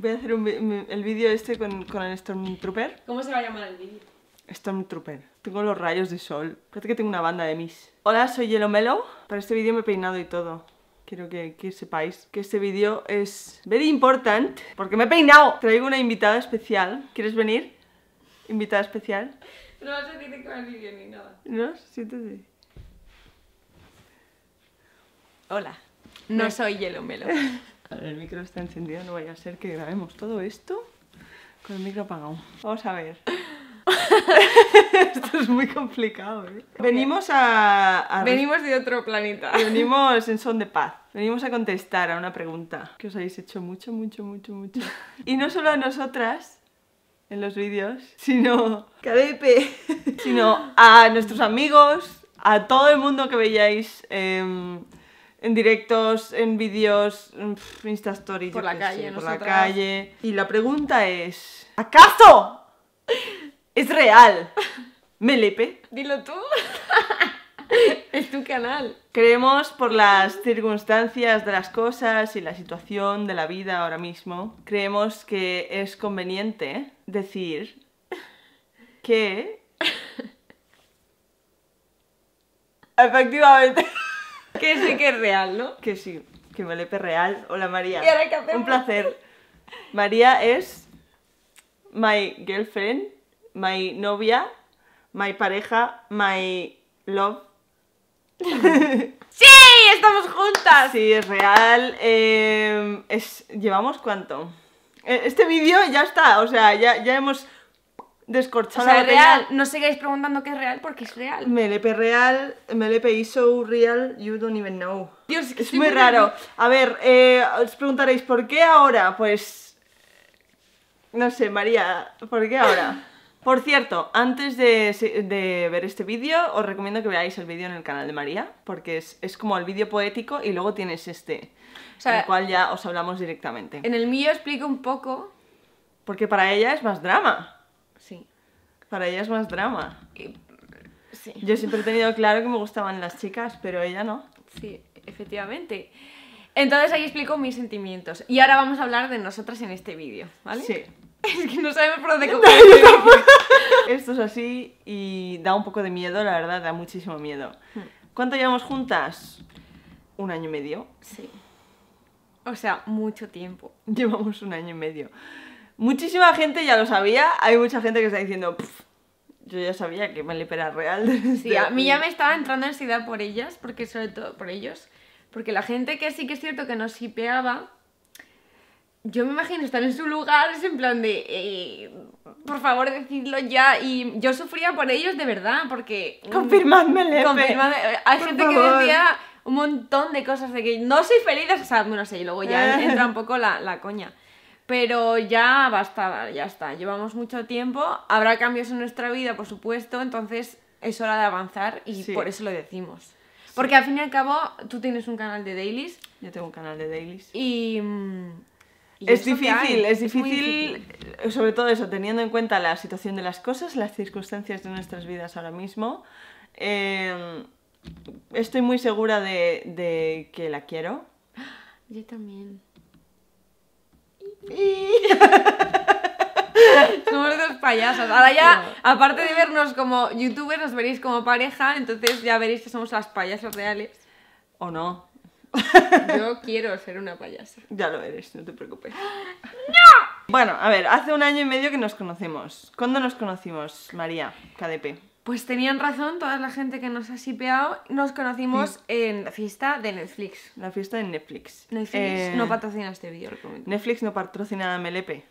Voy a hacer el vídeo este con, con, el Stormtrooper. ¿Cómo se va a llamar el vídeo? Stormtrooper. Tengo los rayos de sol. Fíjate que tengo una banda de mis. Hola, soy Yellow Melo. Para este vídeo me he peinado y todo. Quiero que, sepáis que este vídeo es very important porque me he peinado. Traigo una invitada especial. ¿Quieres venir? Invitada especial. No vas a decir que el vídeo ni nada. No, siéntate. Hola, no soy Yellow Melo. el micro está encendido, no vaya a ser que grabemos todo esto con el micro apagado. Vamos a ver. Esto es muy complicado, ¿eh? Venimos a, Venimos de otro planeta. Venimos en son de paz. Venimos a contestar a una pregunta que os habéis hecho mucho, mucho, mucho, mucho. Y no solo a nosotras en los vídeos, sino... KDP. Sino a nuestros amigos, a todo el mundo que veíais... Em, en directos, en vídeos, Insta Stories. Por la calle, Por la calle. Y la pregunta es: ¿acaso es real Melepe? Dilo tú. es tu canal. Creemos por las circunstancias de las cosas y la situación de la vida ahora mismo, creemos que es conveniente decir que efectivamente que sí que es real, ¿no? Que sí, que me lepe real. Hola María. Un placer. María es my girlfriend, my novia, my pareja, my love. ¡Sí! ¡Estamos juntas! Sí, es real. Em, es, ¿Llevamos cuánto? E, este vídeo ya está, o sea, ya, ya hemos descorchada. o real, no sigáis preguntando qué es real porque es real. Melepe real, Melepe is so real, you don't even know. Dios, es, muy raro. A ver, eh, os preguntaréis, ¿por qué ahora? Pues... No sé, María, ¿por qué ahora? Por cierto, antes de, ver este vídeo, os recomiendo que veáis el vídeo en el canal de María, porque es, como el vídeo poético y luego tienes este, o sea, el cual ya os hablamos directamente. En el mío explico un poco. Porque para ella es más drama. Para ella es más drama. Yo siempre he tenido claro que me gustaban las chicas, pero ella no. Sí, efectivamente. Entonces ahí explico mis sentimientos. Y ahora vamos a hablar de nosotras en este vídeo, ¿vale? Sí. Es que no sabemos por dónde tiempo. Esto es así y da un poco de miedo, la verdad, da muchísimo miedo. Hmm. ¿Cuánto llevamos juntas? Un año y medio. Sí. O sea, mucho tiempo. Llevamos un año y medio. Muchísima gente ya lo sabía, hay mucha gente que está diciendo, yo ya sabía que Malip era real. Sí, a mí ya me estaba entrando ansiedad por ellas, porque sobre todo por ellos, porque la gente que sí que es cierto que nos sipeaba, yo me imagino estar en su lugar, es en plan de, eh, por favor, decidlo ya. Y yo sufría por ellos de verdad, porque... E confirmadme, Hay gente que decía un montón de cosas de que no soy feliz, o sea, no sé, y luego ya entra un poco la, la coña pero ya basta, ya está, llevamos mucho tiempo, habrá cambios en nuestra vida, por supuesto, entonces es hora de avanzar y por eso lo decimos. Porque al fin y al cabo, tú tienes un canal de dailies. Yo tengo un canal de dailies. Y... Mm, es, difícil, es, difícil, sobre todo eso, teniendo en cuenta la situación de las cosas, las circunstancias de nuestras vidas ahora mismo. Em, estoy muy segura de, de que la quiero. Yo también. payasas. Ahora ya, aparte de vernos como youtubers, nos veréis como pareja, entonces ya veréis que somos las payasas reales. ¿O no? Yo quiero ser una payasa. Ya lo eres, no te preocupes. ¡No! Bueno, a ver, hace un año y medio que nos conocemos. ¿Cuándo nos conocimos, María, KDP? Pues tenían razón toda la gente que nos ha sipeado. Nos conocimos en la fiesta de Netflix. La fiesta de Netflix. Netflix eh, no patrocina este vídeo, Netflix no patrocina a Melepe,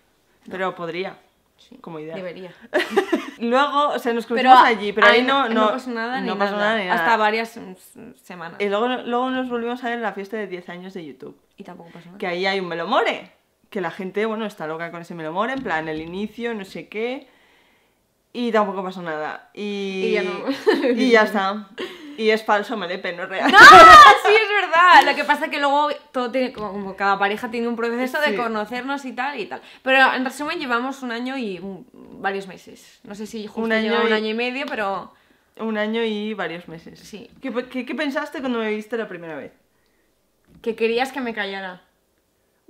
pero podría como idea. Debería. luego, o sea, nos cruzamos allí, pero ahí, no, pasó nada, ni nada. Hasta varias semanas. Y luego, nos volvimos a ver en la fiesta de 10 años de YouTube. Y tampoco pasó nada. Que ahí hay un melomore. Que la gente, bueno, está loca con ese melomore, en plan, el inicio, no sé qué. Y tampoco pasó nada. Y, ya no. está. Y es falso, Melepe, no es real. ¡No! Sí, es verdad lo que pasa es que luego todo tiene, como cada pareja tiene un proceso de conocernos y tal y tal. Pero en resumen llevamos un año y varios meses. No sé si justo un año, y... un año y medio, pero... Un año y varios meses. Sí. ¿Qué, qué, pensaste cuando me viste la primera vez? Que querías que me callara.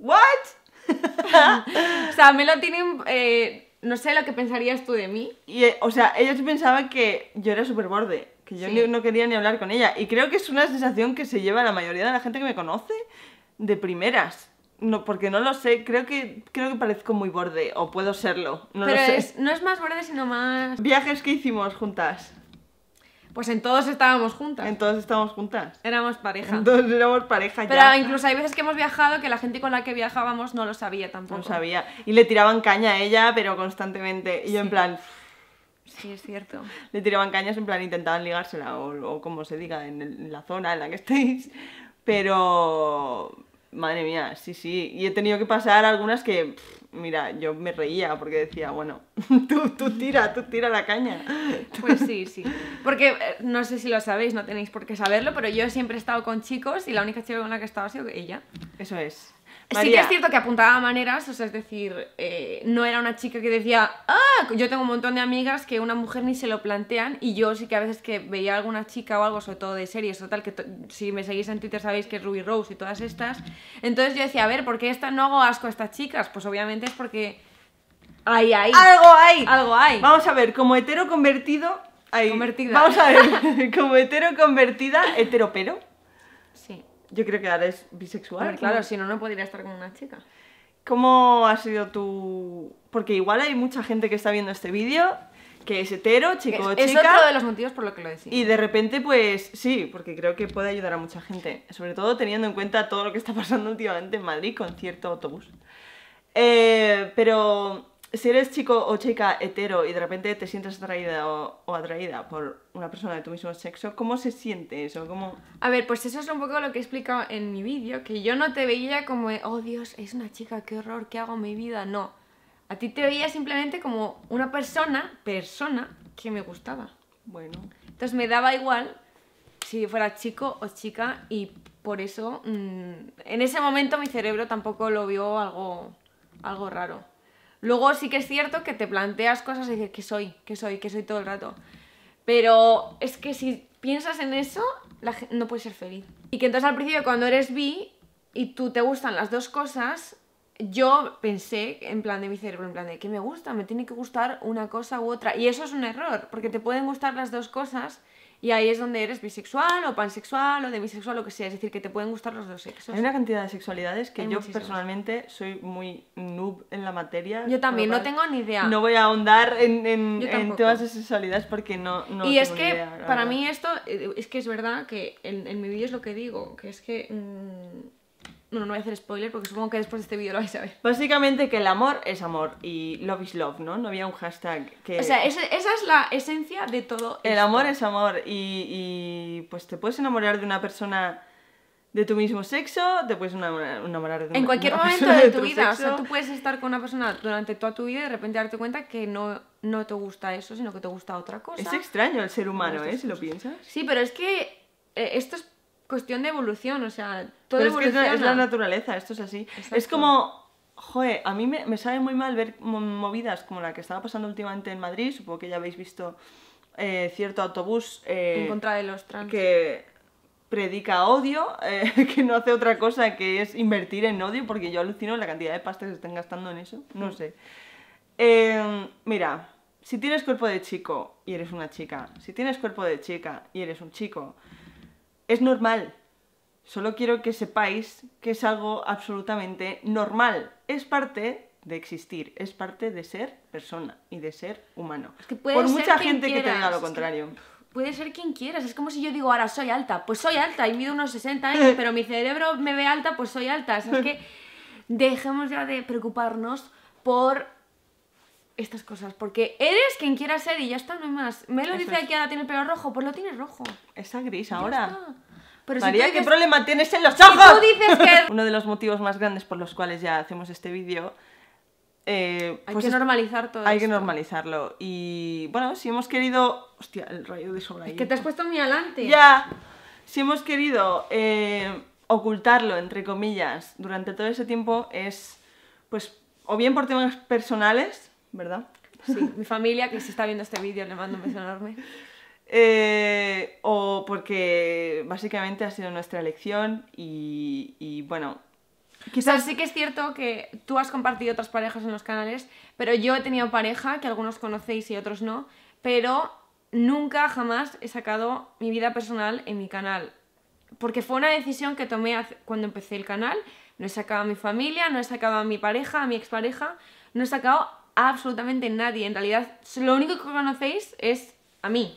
¿What? o sea, me lo tienen... Eh, no sé lo que pensarías tú de mí. Y, eh, o sea, ellos pensaban que yo era súper borde yo no quería ni hablar con ella. Y creo que es una sensación que se lleva la mayoría de la gente que me conoce de primeras. No, porque no lo sé, creo que, creo que parezco muy borde, o puedo serlo. No Pero no es más borde, sino más. Viajes que hicimos juntas. Pues en todos estábamos juntas. En todos estábamos juntas. Éramos pareja. todos éramos pareja Pero incluso hay veces que hemos viajado que la gente con la que viajábamos no lo sabía tampoco. No sabía. Y le tiraban caña a ella, pero constantemente. Y yo en plan, Sí, es cierto. Le tiraban cañas, en plan intentaban ligársela o, como se diga en, la zona en la que estáis. Pero Madre mía, sí, sí. Y he tenido que pasar algunas que, mira, yo me reía porque decía, bueno, tú, tú tira, tú tira la caña. Pues sí, sí. Porque eh, no sé si lo sabéis, no tenéis por qué saberlo, pero yo siempre he estado con chicos y la única chica con la que he estado ha sido ella. Eso es. Sí que es cierto que apuntaba maneras, o sea, es decir, eh, no era una chica que decía, ah, yo tengo un montón de amigas que una mujer ni se lo plantean y yo sí que a veces que veía alguna chica o algo, sobre todo de series o tal, que si me seguís en Twitter sabéis que es Ruby Rose y todas estas, entonces yo decía, a ver, ¿por qué esta no hago asco a estas chicas? Pues obviamente es porque... Hay, hay. Algo hay. Algo hay. Vamos a ver, como hetero convertido... Convertida. Vamos a ver, como hetero convertida, hetero pero yo creo que ahora es bisexual. claro, si no, no podría estar con una chica. ¿Cómo ha sido tu...? Porque igual hay mucha gente que está viendo este vídeo que es hetero, chico o chica. Es otro de los motivos por lo que lo decía. Y de repente, pues sí, porque creo que puede ayudar a mucha gente. Sobre todo teniendo en cuenta todo lo que está pasando últimamente en Madrid con cierto autobús. Eh, pero si eres chico o chica hetero y de repente te sientes atraída o, atraída por una persona de tu mismo sexo, ¿cómo se siente eso? ¿Cómo... A ver, pues eso es un poco lo que he explicado en mi vídeo, que yo no te veía como, oh Dios, es una chica, qué horror, qué hago en mi vida, no. A ti te veía simplemente como una persona, persona, que me gustaba. Bueno. Entonces me daba igual si fuera chico o chica y por eso mm, en ese momento mi cerebro tampoco lo vio algo, algo raro. Luego sí que es cierto que te planteas cosas y dices, que soy? que soy? que soy todo el rato? Pero es que si piensas en eso, no puedes ser feliz. Y que entonces al principio cuando eres bi y tú te gustan las dos cosas, yo pensé en plan de mi cerebro, en plan de que me gusta, me tiene que gustar una cosa u otra. Y eso es un error, porque te pueden gustar las dos cosas y ahí es donde eres bisexual o pansexual o demisexual, lo que sea. Es decir, que te pueden gustar los dos sexos. Hay una cantidad de sexualidades que yo personalmente soy muy noob en la materia. Yo también, no tengo ni idea. No voy a ahondar en, todas esas sexualidades porque no... y es que para mí esto, eh, es que es verdad que en, mi vídeo es lo que digo, que es que... Mm, no voy a hacer spoiler porque supongo que después de este vídeo lo vais a ver. Básicamente que el amor es amor y love is love, ¿no? No había un hashtag que... O sea, esa, es la esencia de todo El amor es amor y, pues te puedes enamorar de una persona de tu mismo sexo, te puedes enamorar, de una En cualquier momento de, tu vida, o sea, tú puedes estar con una persona durante toda tu vida y de repente darte cuenta que no, no te gusta eso, sino que te gusta otra cosa. Es extraño el ser humano, ¿eh? Si lo piensas. Sí, pero es que eh, esto es cuestión de evolución, o sea, todo es, la, naturaleza, esto es así. Es como, a mí me, me, sabe muy mal ver movidas como la que estaba pasando últimamente en Madrid, supongo que ya habéis visto eh, cierto autobús... Eh, en contra de los trans. Que predica odio, eh, que no hace otra cosa que es invertir en odio, porque yo alucino la cantidad de pasta que se están gastando en eso, no mm. sé. Em, mira, si tienes cuerpo de chico y eres una chica, si tienes cuerpo de chica y eres un chico, es normal. Solo quiero que sepáis que es algo absolutamente normal. Es parte de existir, es parte de ser persona y de ser humano. Por mucha gente que te lo contrario. puede ser quien quieras, es como si yo digo, ahora soy alta, pues soy alta y mido unos 60 años, pero mi cerebro me ve alta, pues soy alta. así es que dejemos ya de preocuparnos por estas cosas, porque eres quien quiera ser y ya está, no hay más. Melo dice que ahora tiene el pelo rojo, pues lo tiene rojo. Esa gris ahora. Pero María, ¿qué problema tienes en los ojos? que... Uno de los motivos más grandes por los cuales ya hacemos este vídeo... Eh, hay pues que normalizar todo Hay que normalizarlo. Y bueno, si hemos querido... Hostia, el rayo de sobra Es que te has puesto muy adelante. Ya. Si hemos querido eh, ocultarlo, entre comillas, durante todo ese tiempo es... Pues o bien por temas personales, ¿verdad? Sí, mi familia, que si está viendo este vídeo, le mando un beso enorme. Eh, o porque básicamente ha sido nuestra elección y, bueno, Quizás sí que es cierto que tú has compartido otras parejas en los canales, pero yo he tenido pareja que algunos conocéis y otros no, pero nunca jamás he sacado mi vida personal en mi canal. Porque fue una decisión que tomé cuando empecé el canal. No he sacado a mi familia, no he sacado a mi pareja, a mi expareja, no he sacado absolutamente nadie. En realidad, lo único que conocéis es a mí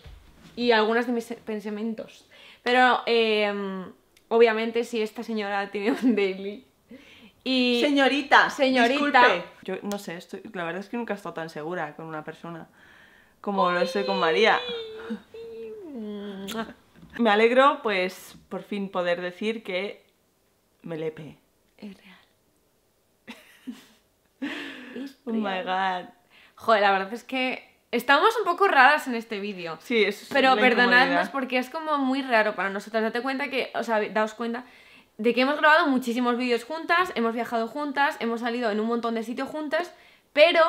y algunos de mis pensamientos. Pero em, obviamente si esta señora tiene un daily y... Señorita, señorita. Yo no sé, la verdad es que nunca he estado tan segura con una persona como lo estoy con María. Me alegro, pues, por fin poder decir que me lepe oh my god. Joder, la verdad es que estamos un poco raras en este vídeo. Sí, eso es Pero perdonadnos porque es como muy raro para nosotras. Date cuenta que, o sea, daos cuenta de que hemos grabado muchísimos vídeos juntas, hemos viajado juntas, hemos salido en un montón de sitios juntas, pero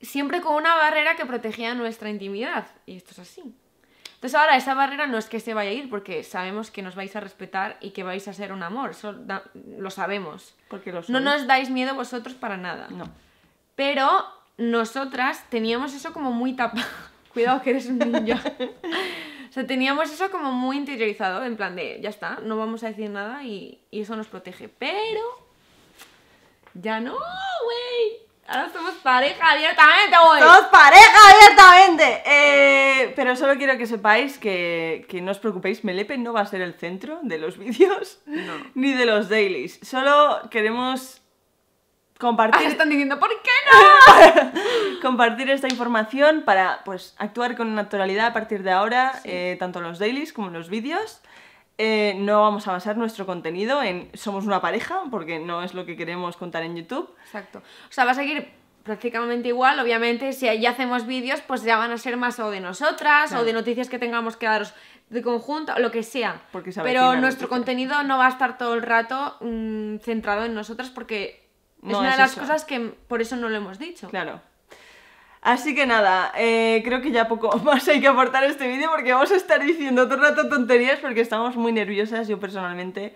siempre con una barrera que protegía nuestra intimidad. Y esto es así. Entonces ahora esa barrera no es que se vaya a ir porque sabemos que nos vais a respetar y que vais a ser un amor, lo sabemos. Porque lo no nos dais miedo vosotros para nada. No. Pero nosotras teníamos eso como muy tapado. Cuidado que eres un niño. o sea, teníamos eso como muy interiorizado, en plan de, ya está, no vamos a decir nada y eso nos protege. Pero... Ya no. Ahora somos pareja abiertamente, güey. Somos pareja abiertamente. Eh, pero solo quiero que sepáis que, no os preocupéis, Melepe no va a ser el centro de los vídeos ni de los dailies. Solo queremos compartir. Ah, están diciendo, ¿por qué no? compartir esta información para pues actuar con naturalidad a partir de ahora, eh, tanto en los dailies como en los vídeos. Eh, no vamos a basar nuestro contenido en somos una pareja, porque no es lo que queremos contar en YouTube. Exacto. O sea, va a seguir prácticamente igual, obviamente, si ya hacemos vídeos, pues ya van a ser más o de nosotras, o de noticias que tengamos que daros de conjunto, o lo que sea. Porque Pero nuestro contenido no va a estar todo el rato mm, centrado en nosotras, porque es una de las cosas que por eso no lo hemos dicho. Claro. Así que nada, eh, creo que ya poco más hay que aportar este vídeo porque vamos a estar diciendo otro rato tonterías porque estamos muy nerviosas, yo personalmente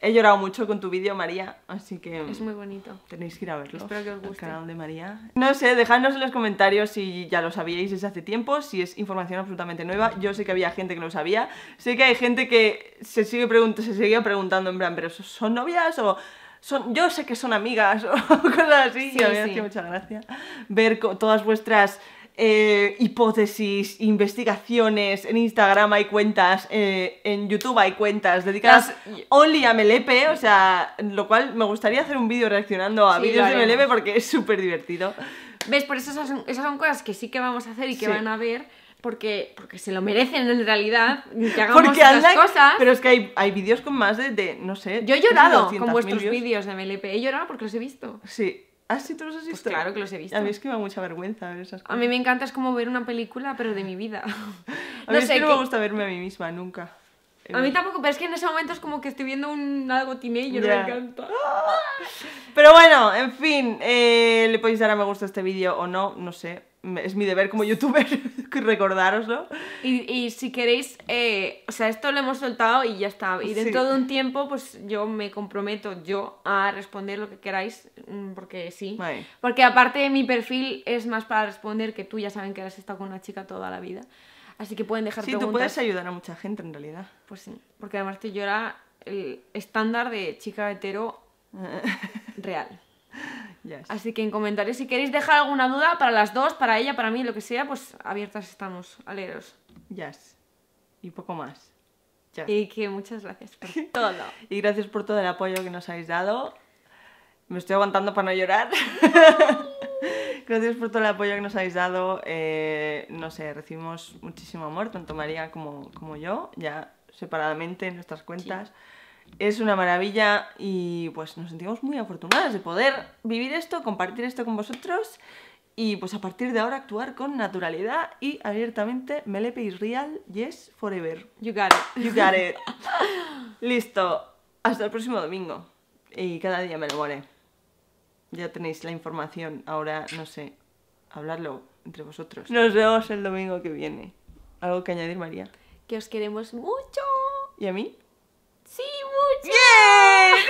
he llorado mucho con tu vídeo, María, así que... Es muy bonito. Tenéis que ir a verlo. Espero que os guste. El canal de María. No sé, dejadnos en los comentarios si ya lo sabíais desde hace tiempo, si es información absolutamente nueva. Yo sé que había gente que lo sabía. Sé que hay gente que se, sigue se seguía preguntando en plan, ¿pero son novias o...? yo sé que son amigas o cosas así, y a mí me mucha gracia ver todas vuestras eh, hipótesis, investigaciones, en Instagram hay cuentas, eh, en YouTube hay cuentas dedicadas only a Melepe, o sea, lo cual me gustaría hacer un vídeo reaccionando a vídeos de Melepe porque es súper divertido. ¿Ves? Por eso esas son, esas son, cosas que sí que vamos a hacer y que van a ver porque, porque se lo merecen en realidad, que hagamos porque cosas. Pero es que hay, hay vídeos con más de, no sé... Yo he llorado con vuestros vídeos de MLP, he llorado porque los he visto. Sí. Ah, sí, tú los has pues visto. Pues claro que los he visto. A mí es que me da mucha vergüenza ver esas cosas. A mí me encanta, es como ver una película, pero de mi vida. a mí no sé, que no me gusta verme a mí misma, nunca. A mí tampoco, pero es que en ese momento es como que estoy viendo un algo teenager, yeah. me encanta. Pero bueno, en fin, eh, le podéis dar a me gusta a este vídeo o no, no sé es mi deber como youtuber recordároslo. Y, y si queréis, eh, o sea, esto lo hemos soltado y ya está. Y dentro de un tiempo, pues yo me comprometo yo a responder lo que queráis, mm, porque sí. Porque aparte mi perfil es más para responder que tú ya saben que has estado con una chica toda la vida. Así que pueden dejar sí, preguntas. Sí, tú puedes ayudar a mucha gente en realidad. Pues sí, porque además yo era el estándar de chica hetero real. Así que en comentarios, si queréis dejar alguna duda para las dos, para ella, para mí, lo que sea, pues abiertas estamos aleros. Y poco más. Y que muchas gracias por todo. y gracias por todo el apoyo que nos habéis dado. Me estoy aguantando para no llorar. gracias por todo el apoyo que nos habéis dado. Eh, no sé, recibimos muchísimo amor, tanto María como, yo, ya separadamente en nuestras cuentas es una maravilla y pues nos sentimos muy afortunadas de poder vivir esto, compartir esto con vosotros y pues a partir de ahora actuar con naturalidad y abiertamente Melepe is real, yes, forever. You got it. You got it. Listo. Hasta el próximo domingo. Y cada día me lo moré. Ya tenéis la información. Ahora, no sé, hablarlo entre vosotros. Nos vemos el domingo que viene. ¿Algo que añadir, María? Que os queremos mucho. ¿Y a mí? Sí. Yay!